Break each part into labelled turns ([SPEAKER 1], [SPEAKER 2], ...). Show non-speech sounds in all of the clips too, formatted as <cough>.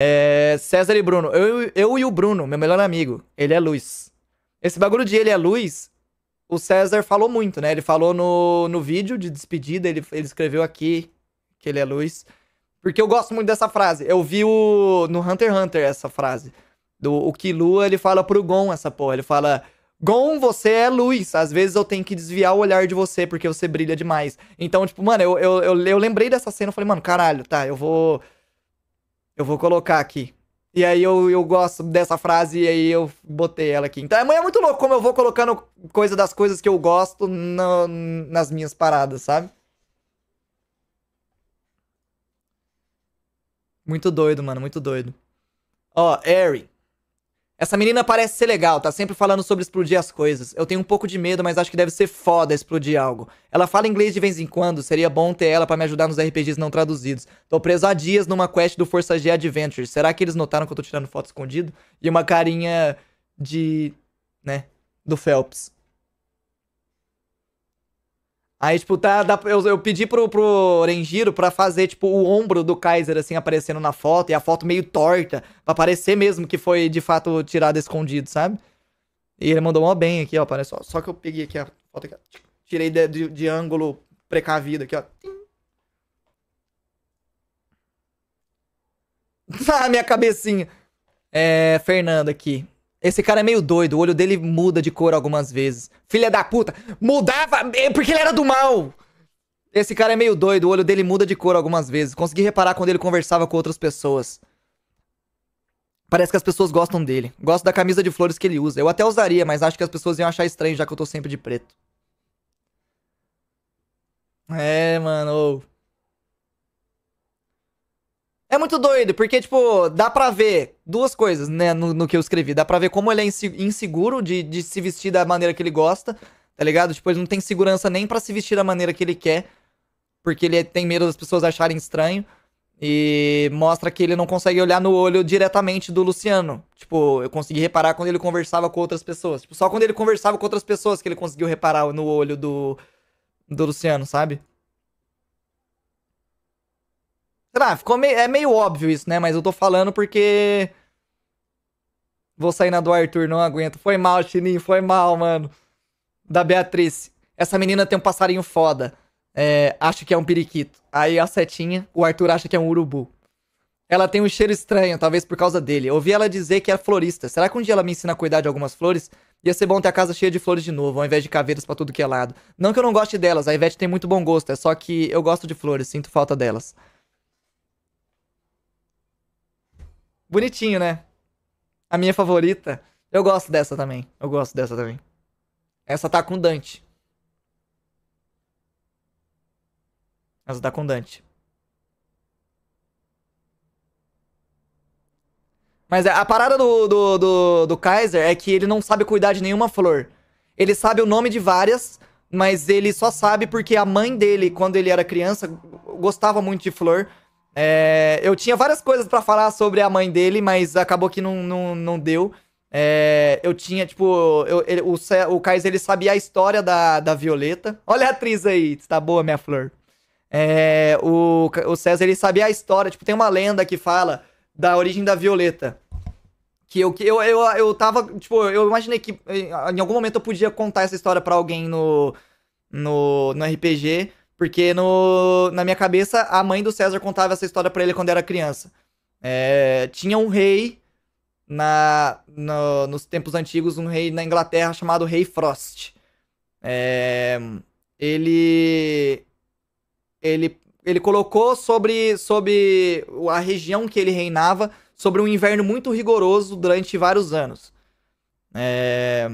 [SPEAKER 1] É, César e Bruno. Eu, eu e o Bruno, meu melhor amigo. Ele é luz. Esse bagulho de ele é luz, o César falou muito, né? Ele falou no, no vídeo de despedida, ele, ele escreveu aqui que ele é luz. Porque eu gosto muito dessa frase. Eu vi o, no Hunter x Hunter essa frase. Do, o Lua ele fala pro Gon essa porra. Ele fala: Gon, você é luz. Às vezes eu tenho que desviar o olhar de você porque você brilha demais. Então, tipo, mano, eu, eu, eu, eu lembrei dessa cena. Eu falei, mano, caralho, tá, eu vou. Eu vou colocar aqui. E aí eu, eu gosto dessa frase e aí eu botei ela aqui. Então é, é muito louco como eu vou colocando coisa das coisas que eu gosto no, nas minhas paradas, sabe? Muito doido, mano, muito doido. Ó, Airy. Essa menina parece ser legal, tá sempre falando sobre explodir as coisas. Eu tenho um pouco de medo, mas acho que deve ser foda explodir algo. Ela fala inglês de vez em quando, seria bom ter ela para me ajudar nos RPGs não traduzidos. Tô preso há dias numa quest do Força G Adventures. Será que eles notaram que eu tô tirando foto escondido? E uma carinha de. né? Do Phelps. Aí, tipo, tá, dá, eu, eu pedi pro, pro Renjiro pra fazer, tipo, o ombro do Kaiser, assim, aparecendo na foto, e a foto meio torta, pra parecer mesmo que foi, de fato, tirado escondido, sabe? E ele mandou mó bem aqui, ó, parece, ó, só que eu peguei aqui a foto aqui, ó, tirei de, de, de ângulo precavido aqui, ó. <laughs> ah, minha cabecinha. É, Fernando aqui. Esse cara é meio doido, o olho dele muda de cor algumas vezes. Filha da puta, mudava é, porque ele era do mal. Esse cara é meio doido, o olho dele muda de cor algumas vezes. Consegui reparar quando ele conversava com outras pessoas. Parece que as pessoas gostam dele. Gosto da camisa de flores que ele usa. Eu até usaria, mas acho que as pessoas iam achar estranho já que eu tô sempre de preto. É, mano. É muito doido, porque, tipo, dá pra ver duas coisas, né, no, no que eu escrevi. Dá pra ver como ele é inseguro de, de se vestir da maneira que ele gosta, tá ligado? Tipo, ele não tem segurança nem para se vestir da maneira que ele quer, porque ele é, tem medo das pessoas acharem estranho. E mostra que ele não consegue olhar no olho diretamente do Luciano. Tipo, eu consegui reparar quando ele conversava com outras pessoas. Tipo, só quando ele conversava com outras pessoas que ele conseguiu reparar no olho do, do Luciano, sabe? Ah, ficou meio, é meio óbvio isso, né? Mas eu tô falando porque. Vou sair na do Arthur, não aguento. Foi mal, Chininho, foi mal, mano. Da Beatriz. Essa menina tem um passarinho foda. É, acho que é um periquito. Aí a setinha, o Arthur acha que é um urubu. Ela tem um cheiro estranho, talvez por causa dele. Ouvi ela dizer que é florista. Será que um dia ela me ensina a cuidar de algumas flores? Ia ser bom ter a casa cheia de flores de novo, ao invés de caveiras para tudo que é lado. Não que eu não goste delas, a Ivete tem muito bom gosto, é só que eu gosto de flores, sinto falta delas. Bonitinho, né? A minha favorita. Eu gosto dessa também. Eu gosto dessa também. Essa tá com Dante. Essa tá com Dante. Mas é, a parada do, do, do, do, Kaiser é que ele não sabe cuidar de nenhuma flor. Ele sabe o nome de várias, mas ele só sabe porque a mãe dele, quando ele era criança, gostava muito de flor. É, eu tinha várias coisas para falar sobre a mãe dele, mas acabou que não, não, não deu. É, eu tinha, tipo, eu, ele, o, o Kais, ele sabia a história da, da Violeta. Olha a atriz aí, tá boa, minha flor. É, o, o César, ele sabia a história. Tipo, tem uma lenda que fala da origem da Violeta. Que eu, que eu, eu, eu tava, tipo, eu imaginei que em algum momento eu podia contar essa história para alguém no, no, no RPG. Porque no, na minha cabeça, a mãe do César contava essa história para ele quando era criança. É, tinha um rei na, no, nos tempos antigos, um rei na Inglaterra chamado Rei Frost. É, ele, ele, ele colocou sobre, sobre a região que ele reinava sobre um inverno muito rigoroso durante vários anos. É,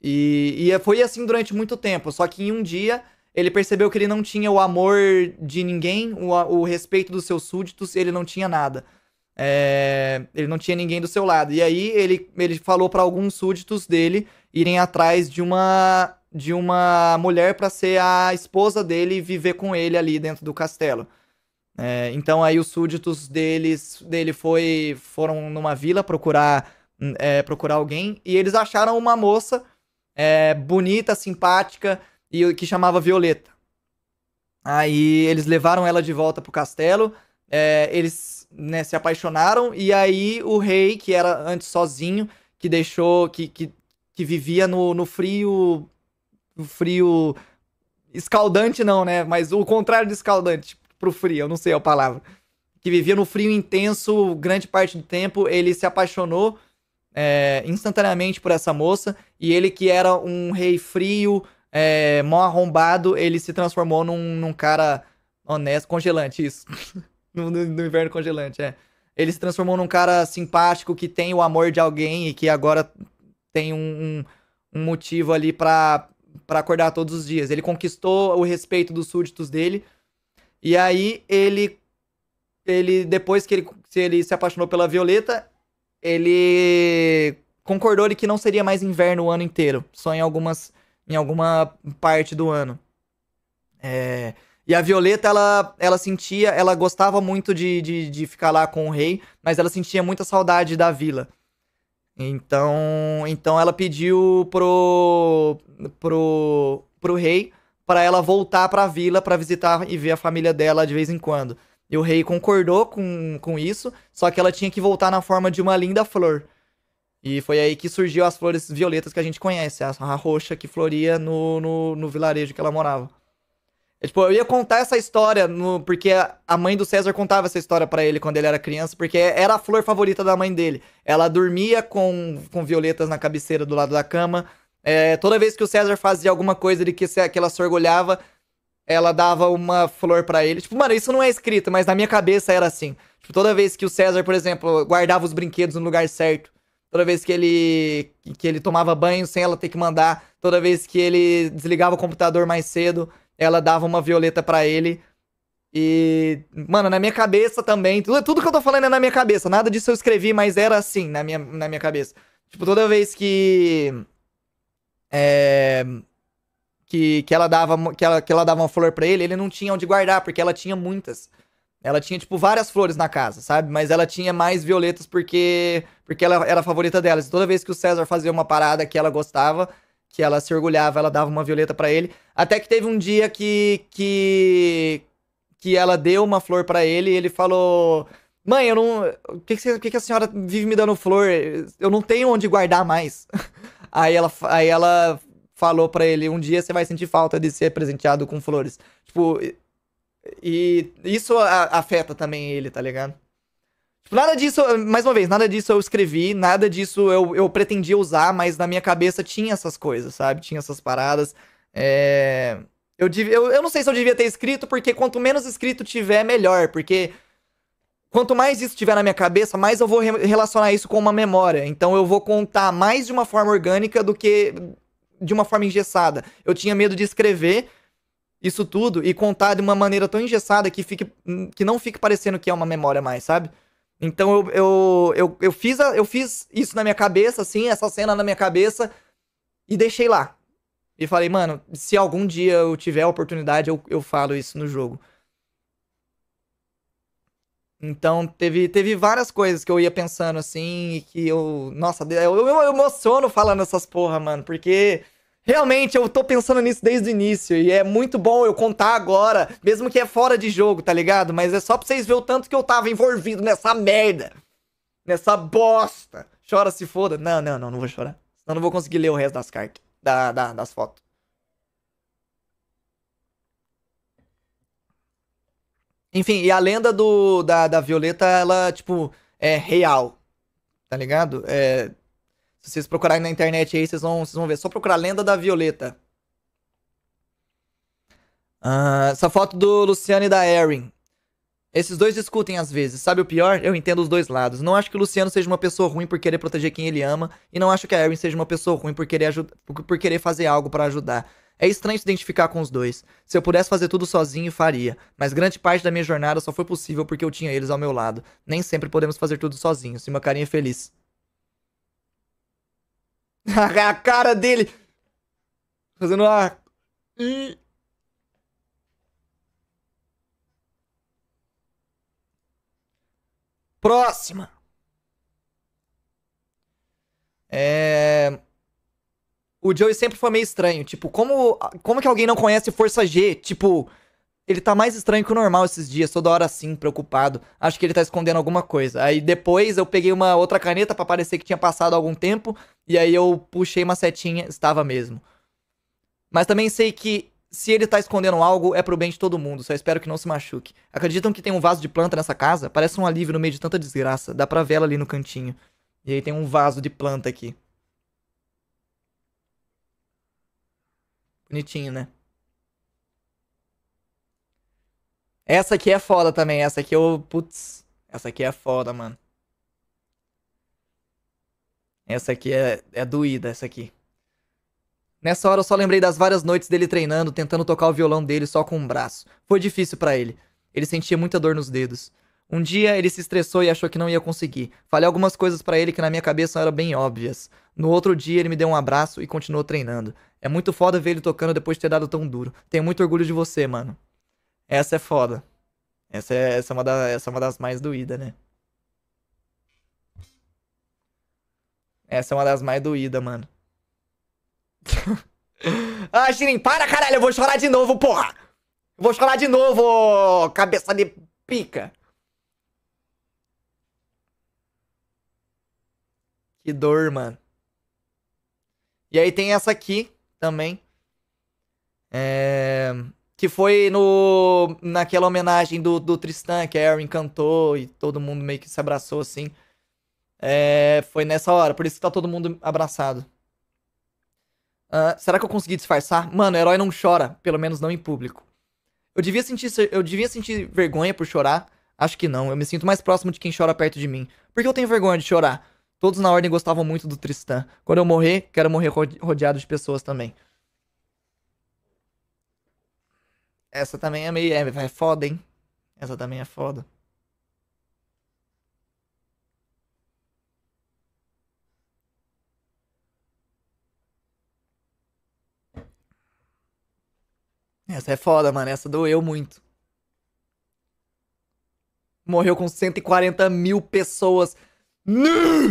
[SPEAKER 1] e, e, foi assim durante muito tempo. Só que em um dia ele percebeu que ele não tinha o amor de ninguém, o, o respeito dos seus súditos, ele não tinha nada. É, ele não tinha ninguém do seu lado. E aí ele, ele falou para alguns súditos dele irem atrás de uma de uma mulher para ser a esposa dele e viver com ele ali dentro do castelo. É, então aí os súditos deles dele foi foram numa vila procurar é, procurar alguém e eles acharam uma moça é, bonita, simpática, e que chamava Violeta. Aí eles levaram ela de volta pro castelo, é, eles né, se apaixonaram, e aí o rei, que era antes sozinho, que deixou. que, que, que vivia no, no frio. frio. escaldante, não, né? Mas o contrário de escaldante, pro frio, eu não sei a palavra. Que vivia no frio intenso grande parte do tempo, ele se apaixonou é, instantaneamente por essa moça, e ele que era um rei frio é, mó arrombado, ele se transformou num, num cara honesto, congelante, isso. <laughs> no, no, no, inverno congelante, é. Ele se transformou num cara simpático que tem o amor de alguém e que agora tem um, um, um motivo ali pra, pra acordar todos os dias. Ele conquistou o respeito dos súditos dele. E aí ele. Ele, depois que ele, se ele se apaixonou pela Violeta, ele concordou que não seria mais inverno o ano inteiro, só em algumas em alguma parte do ano. É, e a Violeta, ela, ela sentia, ela gostava muito de, de, de, ficar lá com o rei, mas ela sentia muita saudade da vila. Então, então ela pediu pro, pro, pro rei para ela voltar para a vila para visitar e ver a família dela de vez em quando. E o rei concordou com, com isso, só que ela tinha que voltar na forma de uma linda flor. E foi aí que surgiu as flores violetas que a gente conhece, a, a roxa que floria no, no, no, vilarejo que ela morava. Eu, é, tipo, eu ia contar essa história, no, porque a mãe do César contava essa história para ele quando ele era criança, porque era a flor favorita da mãe dele. Ela dormia com, com violetas na cabeceira do lado da cama. É, toda vez que o César fazia alguma coisa de que, que ela se orgulhava, ela dava uma flor para ele. Tipo, mano, isso não é escrito, mas na minha cabeça era assim. Tipo, toda vez que o César, por exemplo, guardava os brinquedos no lugar certo, toda vez que ele que ele tomava banho sem ela ter que mandar, toda vez que ele desligava o computador mais cedo, ela dava uma violeta para ele. E, mano, na minha cabeça também, tudo, tudo que eu tô falando é na minha cabeça, nada disso eu escrevi, mas era assim na minha, na minha cabeça. Tipo, toda vez que é, que, que ela dava que ela, que ela dava uma flor para ele, ele não tinha onde guardar, porque ela tinha muitas. Ela tinha, tipo, várias flores na casa, sabe? Mas ela tinha mais violetas porque porque ela era a favorita delas. E toda vez que o César fazia uma parada que ela gostava, que ela se orgulhava, ela dava uma violeta para ele. Até que teve um dia que que que ela deu uma flor para ele e ele falou: "Mãe, eu não, o que que, que que, a senhora vive me dando flor? Eu não tenho onde guardar mais". <laughs> aí ela aí ela falou para ele: "Um dia você vai sentir falta de ser presenteado com flores". Tipo, e isso afeta também ele, tá ligado? Tipo, nada disso, mais uma vez, nada disso eu escrevi, nada disso eu, eu pretendia usar, mas na minha cabeça tinha essas coisas, sabe? Tinha essas paradas. É... Eu, eu, eu não sei se eu devia ter escrito, porque quanto menos escrito tiver, melhor. Porque quanto mais isso tiver na minha cabeça, mais eu vou re relacionar isso com uma memória. Então eu vou contar mais de uma forma orgânica do que de uma forma engessada. Eu tinha medo de escrever, isso tudo e contar de uma maneira tão engessada que, fique, que não fique parecendo que é uma memória mais, sabe? Então eu, eu, eu, eu fiz a, eu fiz isso na minha cabeça, assim, essa cena na minha cabeça, e deixei lá. E falei, mano, se algum dia eu tiver a oportunidade, eu, eu falo isso no jogo. Então teve, teve várias coisas que eu ia pensando assim, e que eu. Nossa, eu, eu, eu emociono falando essas porra, mano, porque Realmente, eu tô pensando nisso desde o início e é muito bom eu contar agora, mesmo que é fora de jogo, tá ligado? Mas é só pra vocês verem o tanto que eu tava envolvido nessa merda, nessa bosta. Chora se foda. Não, não, não, não vou chorar. Senão não vou conseguir ler o resto das cartas, da, da, das fotos. Enfim, e a lenda do, da, da Violeta, ela, tipo, é real, tá ligado? É, se vocês procurarem na internet aí, vocês vão, vocês vão ver. É só procurar Lenda da Violeta. Uh, essa foto do Luciano e da Erin. Esses dois discutem às vezes. Sabe o pior? Eu entendo os dois lados. Não acho que o Luciano seja uma pessoa ruim por querer proteger quem ele ama. E não acho que a Erin seja uma pessoa ruim por querer, por querer fazer algo para ajudar. É estranho se identificar com os dois. Se eu pudesse fazer tudo sozinho, faria. Mas grande parte da minha jornada só foi possível porque eu tinha eles ao meu lado. Nem sempre podemos fazer tudo sozinhos. E uma carinha feliz a cara dele. Fazendo a Próxima. É... O Joey sempre foi meio estranho. Tipo, como, como que alguém não conhece Força G? Tipo, ele tá mais estranho que o normal esses dias, toda hora assim, preocupado. Acho que ele tá escondendo alguma coisa. Aí depois eu peguei uma outra caneta para parecer que tinha passado algum tempo, e aí eu puxei uma setinha, estava mesmo. Mas também sei que se ele tá escondendo algo, é pro bem de todo mundo, só espero que não se machuque. Acreditam que tem um vaso de planta nessa casa? Parece um alívio no meio de tanta desgraça. Dá pra ver ela ali no cantinho. E aí tem um vaso de planta aqui. Bonitinho, né? Essa aqui é foda também. Essa aqui eu. Putz. Essa aqui é foda, mano. Essa aqui é, é doída, essa aqui. Nessa hora eu só lembrei das várias noites dele treinando, tentando tocar o violão dele só com um braço. Foi difícil para ele. Ele sentia muita dor nos dedos. Um dia ele se estressou e achou que não ia conseguir. Falei algumas coisas para ele que na minha cabeça eram bem óbvias. No outro dia ele me deu um abraço e continuou treinando. É muito foda ver ele tocando depois de ter dado tão duro. Tenho muito orgulho de você, mano. Essa é foda. Essa é, essa é, uma, da, essa é uma das mais doídas, né? Essa é uma das mais doídas, mano. <laughs> ah, Jiren, para, caralho. Eu vou chorar de novo, porra. Eu vou chorar de novo, cabeça de pica. Que dor, mano. E aí tem essa aqui também. É que foi no naquela homenagem do, do Tristan, que a Erin cantou e todo mundo meio que se abraçou assim. É, foi nessa hora, por isso que tá todo mundo abraçado. Uh, será que eu consegui disfarçar? Mano, o herói não chora, pelo menos não em público. Eu devia sentir, eu devia sentir vergonha por chorar? Acho que não, eu me sinto mais próximo de quem chora perto de mim. Porque eu tenho vergonha de chorar. Todos na ordem gostavam muito do Tristan. Quando eu morrer, quero morrer rodeado de pessoas também. Essa também é meio. É, é foda, hein? Essa também é foda. Essa é foda, mano. Essa doeu muito. Morreu com 140 mil pessoas. Não!